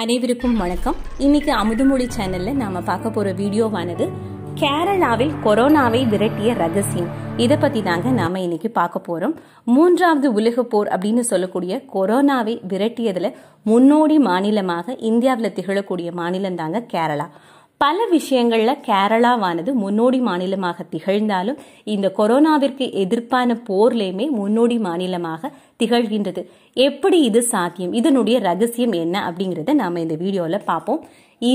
அனைவருக்கும் வணக்கம் இன்னைக்கு அமுதுமொழி சேனல்ல நாம பார்க்க போற வீடியோவானது கேரளாவில் கொரோனாவை விரட்டிய ரகசியம் இதை பத்தி தாங்க நாம இன்னைக்கு பார்க்க போறோம் மூன்றாவது உலக போர் அப்படின்னு சொல்லக்கூடிய கொரோனாவை விரட்டியதுல முன்னோடி மாநிலமாக இந்தியாவில் திகழக்கூடிய மாநிலம் தாங்க கேரளா பல விஷயங்களில் கேரளாவானது முன்னோடி மாநிலமாக திகழ்ந்தாலும் இந்த கொரோனாவிற்கு எதிர்ப்பான போர்லேயுமே முன்னோடி மாநிலமாக திகழ்கின்றது எப்படி இது சாத்தியம் இதனுடைய ரகசியம் என்ன அப்படிங்கிறத நாம இந்த வீடியோவில் பார்ப்போம்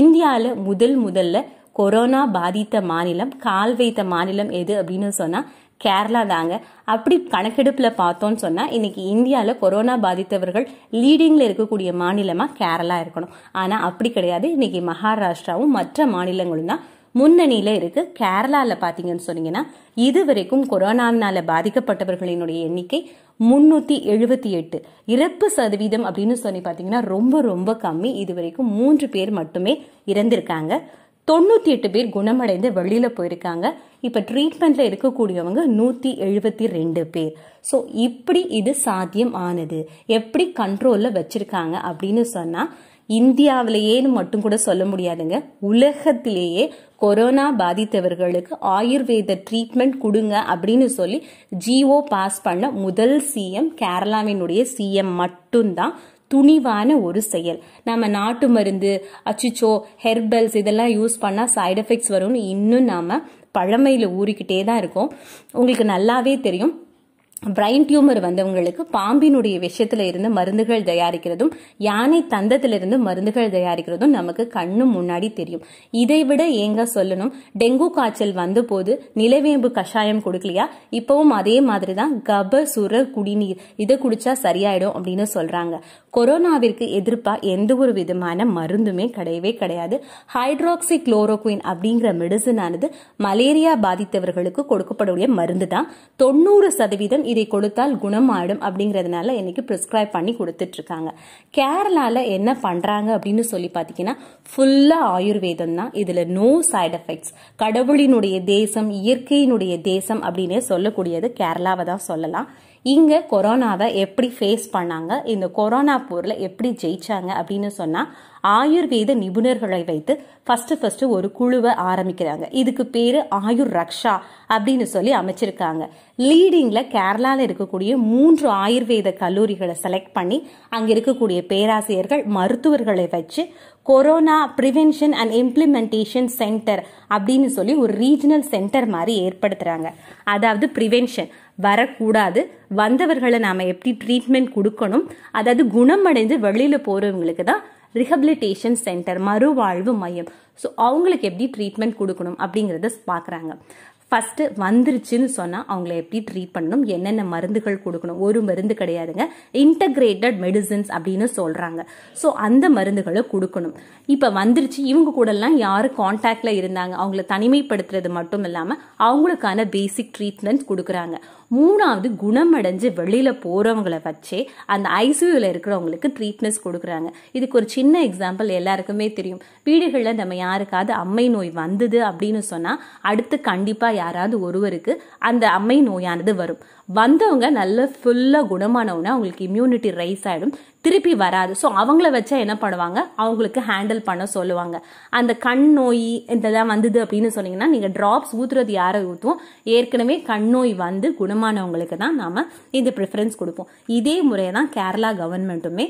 இந்தியாவில் முதல் முதல்ல கொரோனா பாதித்த மாநிலம் கால் வைத்த மாநிலம் எது அப்படின்னு சொன்னால் கேரளா தாங்க அப்படி கணக்கெடுப்பில் பார்த்தோம்னு சொன்னால் இன்றைக்கி இந்தியாவில் கொரோனா பாதித்தவர்கள் லீடிங்கில் இருக்கக்கூடிய மாநிலமாக கேரளா இருக்கணும் ஆனால் அப்படி கிடையாது இன்றைக்கி மகாராஷ்டிராவும் மற்ற மாநிலங்களும் தான் முன்னணியில் இருக்குது கேரளாவில் பாத்தீங்கன்னு சொன்னீங்கன்னா இது வரைக்கும் கொரோனாவினால் பாதிக்கப்பட்டவர்களினுடைய எண்ணிக்கை முன்னூற்றி எழுபத்தி எட்டு இறப்பு சதவீதம் அப்படின்னு சொன்னி பார்த்தீங்கன்னா ரொம்ப ரொம்ப கம்மி இது வரைக்கும் மூன்று பேர் மட்டுமே இறந்திருக்காங்க தொண்ணூற்றி எட்டு பேர் குணமடைந்து வெளியில் போயிருக்காங்க இப்போ ட்ரீட்மெண்ட்டில் இருக்கக்கூடியவங்க நூற்றி எழுபத்தி ரெண்டு பேர் ஸோ இப்படி இது சாத்தியம் ஆனது எப்படி கண்ட்ரோலில் வச்சுருக்காங்க அப்படின்னு சொன்னால் இந்தியாவிலேயேன்னு மட்டும் கூட சொல்ல முடியாதுங்க உலகத்திலேயே கொரோனா பாதித்தவர்களுக்கு ஆயுர்வேத ட்ரீட்மெண்ட் கொடுங்க அப்படின்னு சொல்லி ஜிஓ பாஸ் பண்ண முதல் சிஎம் கேரளாவினுடைய சிஎம் மட்டும்தான் துணிவான ஒரு செயல் நம்ம நாட்டு மருந்து அச்சுச்சோ ஹெர்பல்ஸ் இதெல்லாம் யூஸ் பண்ணால் சைடு எஃபெக்ட்ஸ் வரும்னு இன்னும் நாம் பழமையில் ஊறிக்கிட்டே தான் இருக்கும் உங்களுக்கு நல்லாவே தெரியும் பிரைன் டியூமர் வந்தவங்களுக்கு பாம்பினுடைய விஷயத்துல இருந்து மருந்துகள் தயாரிக்கிறதும் யானை தந்தத்திலிருந்து மருந்துகள் தயாரிக்கிறதும் நமக்கு கண்ணு முன்னாடி தெரியும் இதை விட ஏங்க சொல்லணும் டெங்கு காய்ச்சல் வந்த போது நிலவேம்பு கஷாயம் கொடுக்கலையா இப்பவும் அதே மாதிரி தான் கப சுர குடிநீர் இதை குடிச்சா சரியாயிடும் அப்படின்னு சொல்றாங்க கொரோனாவிற்கு எதிர்ப்பா எந்த ஒரு விதமான மருந்துமே கிடையவே கிடையாது ஹைட்ராக்சி குளோரோக்வின் அப்படிங்கிற மெடிசன் ஆனது மலேரியா பாதித்தவர்களுக்கு கொடுக்கப்படக்கூடிய மருந்து தான் தொண்ணூறு சதவீதம் இதை கொடுத்தால் குணமாடும் அப்படிங்கிறதுனால இன்றைக்கி ப்ரிஸ்கிரைப் பண்ணி கொடுத்துட்ருக்காங்க கேரளாவில் என்ன பண்ணுறாங்க அப்படின்னு சொல்லி பார்த்தீங்கன்னா ஃபுல்லாக ஆயுர்வேதம் தான் இதில் நோ சைட் எஃபெக்ட்ஸ் கடவுளினுடைய தேசம் இயற்கையினுடைய தேசம் அப்படின்னு சொல்லக்கூடியது கேரளாவை தான் சொல்லலாம் இங்கே கொரோனாவை எப்படி ஃபேஸ் பண்ணாங்க இந்த கொரோனா போரில் எப்படி ஜெயிச்சாங்க அப்படின்னு சொன்னால் ஆயுர்வேத நிபுணர்களை வைத்து ஃபஸ்ட்டு ஃபஸ்ட்டு ஒரு குழுவை ஆரம்பிக்கிறாங்க இதுக்கு பேர் ஆயுர் ரக்ஷா அப்படின்னு சொல்லி அமைச்சிருக்காங்க லீடிங்கில் கேரளாவில் இருக்கக்கூடிய மூன்று ஆயுர்வேத கல்லூரிகளை செலக்ட் பண்ணி அங்கே இருக்கக்கூடிய பேராசிரியர்கள் மருத்துவர்களை வச்சு corona prevention and implementation centre அப்படின்னு சொல்லி ஒரு ரீஜனல் சென்டர் மாதிரி ஏற்படுத்துகிறாங்க அதாவது ப்ரிவென்ஷன் வரக்கூடாது வந்தவர்களை நாம் எப்படி ட்ரீட்மெண்ட் கொடுக்கணும் அதாவது குணமடைந்து வெளியில் போகிறவங்களுக்கு தான் ரிஹபிலிட்டேஷன் சென்டர் மறுவாழ்வு மையம் ஸோ அவங்களுக்கு எப்படி ட்ரீட்மெண்ட் கொடுக்கணும் அப்படிங்கிறத பார்க்குறாங்க ஃபஸ்ட்டு வந்துருச்சுன்னு சொன்னால் அவங்கள எப்படி ட்ரீட் பண்ணணும் என்னென்ன மருந்துகள் கொடுக்கணும் ஒரு மருந்து கிடையாதுங்க இன்டகிரேட்டட் மெடிசின்ஸ் அப்படின்னு சொல்கிறாங்க ஸோ அந்த மருந்துகளை கொடுக்கணும் இப்போ வந்துருச்சு இவங்க கூடலாம் யார் காண்டாக்டில் இருந்தாங்க அவங்கள தனிமைப்படுத்துறது மட்டும் இல்லாமல் அவங்களுக்கான பேசிக் ட்ரீட்மெண்ட்ஸ் கொடுக்குறாங்க மூணாவது குணமடைஞ்சு வெளியில் போகிறவங்களை வச்சே அந்த ஐசியூவில் இருக்கிறவங்களுக்கு ட்ரீட்மெண்ட்ஸ் கொடுக்குறாங்க இதுக்கு ஒரு சின்ன எக்ஸாம்பிள் எல்லாருக்குமே தெரியும் வீடுகளில் நம்ம யாருக்காவது அம்மை நோய் வந்தது அப்படின்னு சொன்னால் அடுத்து கண்டிப்பாக யாராவது ஒருவருக்கு அந்த அம்மை நோயானது வரும் வந்தவங்க நல்ல ஃபுல்லாக குணமானவொன்னே அவங்களுக்கு இம்யூனிட்டி ரைஸ் ஆகிடும் திருப்பி வராது ஸோ அவங்கள வச்சா என்ன பண்ணுவாங்க அவங்களுக்கு ஹேண்டில் பண்ண சொல்லுவாங்க அந்த கண் நோய் இதெல்லாம் வந்தது அப்படின்னு சொன்னீங்கன்னா நீங்கள் ட்ராப்ஸ் ஊற்றுறது யாரை ஊற்றுவோம் ஏற்கனவே கண் நோய் வந்து குணமானவங்களுக்கு தான் நாம் இந்த ப்ரிஃபரன்ஸ் கொடுப்போம் இதே முறையை தான் கேரளா கவர்மெண்ட்டுமே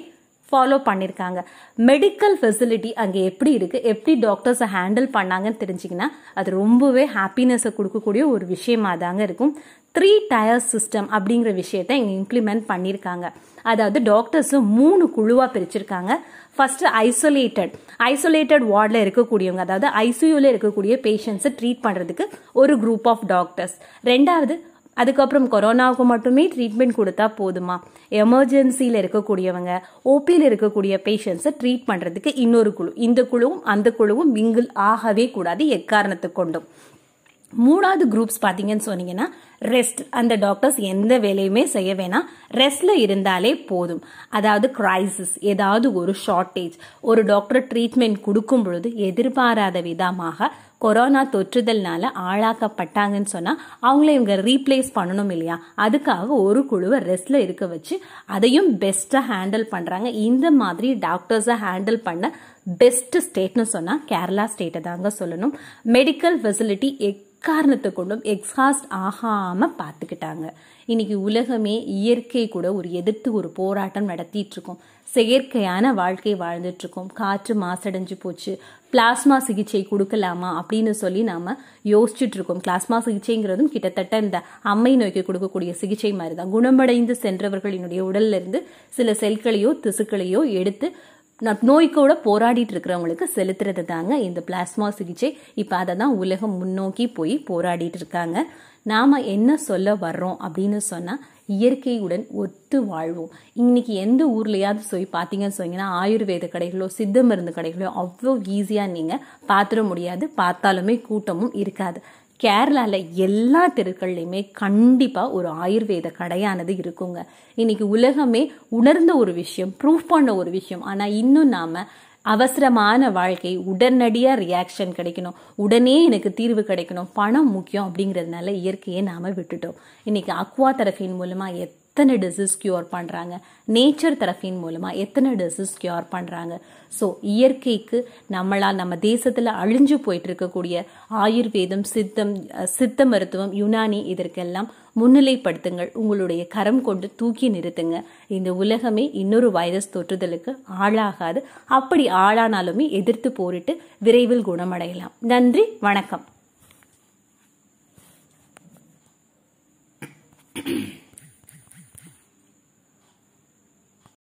ஃபாலோ பண்ணியிருக்காங்க மெடிக்கல் ஃபெசிலிட்டி அங்கே எப்படி இருக்குது எப்படி டாக்டர்ஸை ஹேண்டில் பண்ணாங்கன்னு தெரிஞ்சிங்கன்னா அது ரொம்பவே ஹாப்பினஸை கொடுக்கக்கூடிய ஒரு விஷயமாக தாங்க இருக்கும் த்ரீ டயர் சிஸ்டம் அப்படிங்கிற விஷயத்த இங்கே இம்ப்ளிமெண்ட் பண்ணியிருக்காங்க அதாவது டாக்டர்ஸ் மூணு குழுவாக பிரிச்சிருக்காங்க ஃபஸ்ட்டு ஐசோலேட்டட் ஐசோலேட்டட் வார்டில் இருக்கக்கூடியவங்க அதாவது ஐசியூவில் இருக்கக்கூடிய பேஷண்ட்ஸை ட்ரீட் பண்ணுறதுக்கு ஒரு குரூப் ஆஃப் டாக்டர்ஸ் ரெண்டாவது அதுக்கப்புறம் கொரோனாவுக்கு மட்டுமே ட்ரீட்மெண்ட் கொடுத்தா போதுமா எமர்ஜென்சியில் இருக்கக்கூடியவங்க ஓபியில் இருக்கக்கூடிய பேஷண்ட்ஸை ட்ரீட் பண்ணுறதுக்கு இன்னொரு குழு இந்த குழுவும் அந்த குழுவும் மிங்கிள் ஆகவே கூடாது எக்காரணத்தை கொண்டும் மூணாவது குரூப்ஸ் பார்த்தீங்கன்னு சொன்னீங்கன்னா ரெஸ்ட் அந்த டாக்டர்ஸ் எந்த வேலையுமே செய்ய வேணாம் ரெஸ்ட்டில் இருந்தாலே போதும் அதாவது கிரைசிஸ் ஏதாவது ஒரு ஷார்ட்டேஜ் ஒரு டாக்டர் ட்ரீட்மெண்ட் கொடுக்கும் பொழுது எதிர்பாராத விதமாக கொரோனா தொற்றுதல்னால ஆளாக்கப்பட்டாங்கன்னு சொன்னால் அவங்கள இவங்க ரீப்ளேஸ் பண்ணணும் இல்லையா அதுக்காக ஒரு குழுவை ரெஸ்ட்டில் இருக்க வச்சு அதையும் பெஸ்ட்டாக ஹேண்டில் பண்ணுறாங்க இந்த மாதிரி டாக்டர்ஸை ஹேண்டில் பண்ண பெஸ்ட்டு ஸ்டேட்னு சொன்னால் கேரளா ஸ்டேட்டை தாங்க சொல்லணும் மெடிக்கல் ஃபெசிலிட்டி எக்காரணத்தை கொண்டும் எக்ஸாஸ்ட் ஆகாமல் பார்த்துக்கிட்டாங்க இன்னைக்கு உலகமே இயற்கை கூட ஒரு எதிர்த்து ஒரு போராட்டம் நடத்திட்டு இருக்கோம் செயற்கையான வாழ்க்கை இருக்கோம் காற்று மாசடைஞ்சு போச்சு பிளாஸ்மா சிகிச்சை கொடுக்கலாமா அப்படின்னு சொல்லி நாம யோசிச்சுட்டு இருக்கோம் பிளாஸ்மா சிகிச்சைங்கிறதும் கிட்டத்தட்ட இந்த அம்மை நோய்க்கு கொடுக்கக்கூடிய சிகிச்சை மாதிரி தான் குணமடைந்து சென்றவர்களினுடைய உடல்ல இருந்து சில செல்களையோ திசுக்களையோ எடுத்து நோய்க்கோட போராடிட்டு இருக்கிறவங்களுக்கு செலுத்துறது தாங்க இந்த பிளாஸ்மா சிகிச்சை இப்போ அதை தான் உலகம் முன்னோக்கி போய் போராடிட்டு இருக்காங்க நாம் என்ன சொல்ல வர்றோம் அப்படின்னு சொன்னால் இயற்கையுடன் ஒத்து வாழ்வோம் இன்னைக்கு எந்த ஊர்லையாவது சொல்லி பார்த்தீங்கன்னு சொன்னீங்கன்னா ஆயுர்வேத கடைகளோ சித்த மருந்து கடைகளோ அவ்வளோ ஈஸியாக நீங்கள் பார்த்துட முடியாது பார்த்தாலுமே கூட்டமும் இருக்காது கேரளாவில் எல்லா தெருக்கள்லையுமே கண்டிப்பாக ஒரு ஆயுர்வேத கடையானது இருக்குங்க இன்னைக்கு உலகமே உணர்ந்த ஒரு விஷயம் ப்ரூவ் பண்ண ஒரு விஷயம் ஆனால் இன்னும் நாம் அவசரமான வாழ்க்கை உடனடியாக ரியாக்ஷன் கிடைக்கணும் உடனே எனக்கு தீர்வு கிடைக்கணும் பணம் முக்கியம் அப்படிங்கிறதுனால இயற்கையை நாம் விட்டுட்டோம் இன்றைக்கி அக்வா தரப்பின் மூலமாக எத் எத்தனை டிசீஸ் கியூர் பண்ணுறாங்க நேச்சர் தரப்பின் மூலமாக எத்தனை டிசீஸ் கியூர் பண்ணுறாங்க ஸோ இயற்கைக்கு நம்மளால் நம்ம தேசத்தில் அழிஞ்சு போயிட்டு இருக்கக்கூடிய ஆயுர்வேதம் சித்தம் சித்த மருத்துவம் யுனானி இதற்கெல்லாம் முன்னிலைப்படுத்துங்கள் உங்களுடைய கரம் கொண்டு தூக்கி நிறுத்துங்க இந்த உலகமே இன்னொரு வைரஸ் தொற்றுதலுக்கு ஆளாகாது அப்படி ஆளானாலுமே எதிர்த்து போரிட்டு விரைவில் குணமடையலாம் நன்றி வணக்கம்